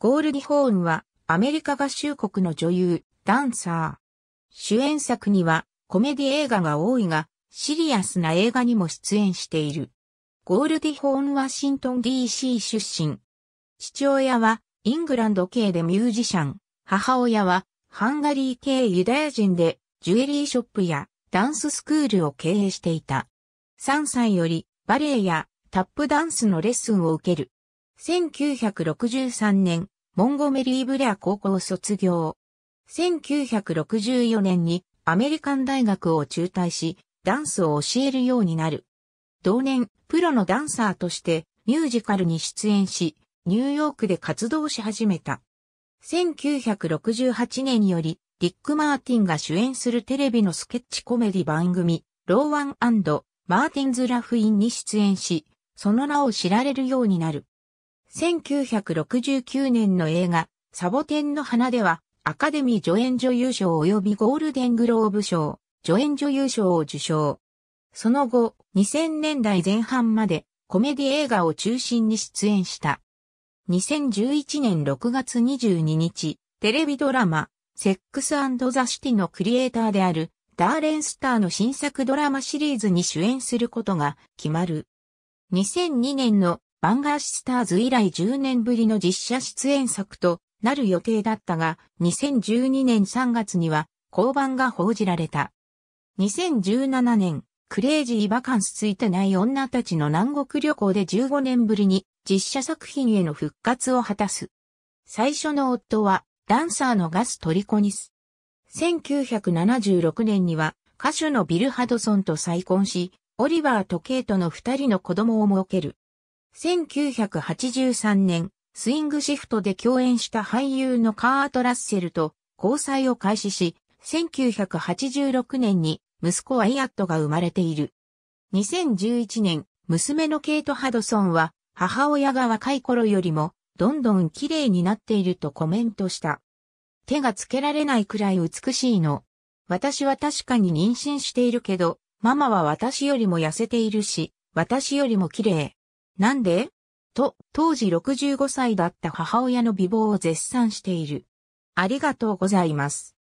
ゴールディ・ホーンはアメリカ合衆国の女優、ダンサー。主演作にはコメディ映画が多いが、シリアスな映画にも出演している。ゴールディ・ホーン・ワシントン DC 出身。父親はイングランド系でミュージシャン、母親はハンガリー系ユダヤ人でジュエリーショップやダンススクールを経営していた。3歳よりバレエやタップダンスのレッスンを受ける。1963年、モンゴメリー・ブレア高校卒業。1964年にアメリカン大学を中退し、ダンスを教えるようになる。同年、プロのダンサーとしてミュージカルに出演し、ニューヨークで活動し始めた。1968年より、ディック・マーティンが主演するテレビのスケッチコメディ番組、ローワンマーティンズ・ラフインに出演し、その名を知られるようになる。1969年の映画、サボテンの花では、アカデミー助演女優賞及びゴールデングローブ賞、助演女優賞を受賞。その後、2000年代前半までコメディ映画を中心に出演した。2011年6月22日、テレビドラマ、セックスザ・シティのクリエイターである、ダーレン・スターの新作ドラマシリーズに主演することが決まる。2002年のバンガーシスターズ以来10年ぶりの実写出演作となる予定だったが、2012年3月には降板が報じられた。2017年、クレイジーバカンスついてない女たちの南国旅行で15年ぶりに実写作品への復活を果たす。最初の夫はダンサーのガス・トリコニス。1976年には歌手のビル・ハドソンと再婚し、オリバーとケイトの二人の子供を設ける。1983年、スイングシフトで共演した俳優のカート・ラッセルと交際を開始し、1986年に息子はイアットが生まれている。2011年、娘のケイト・ハドソンは、母親が若い頃よりも、どんどん綺麗になっているとコメントした。手がつけられないくらい美しいの。私は確かに妊娠しているけど、ママは私よりも痩せているし、私よりも綺麗。なんでと、当時65歳だった母親の美貌を絶賛している。ありがとうございます。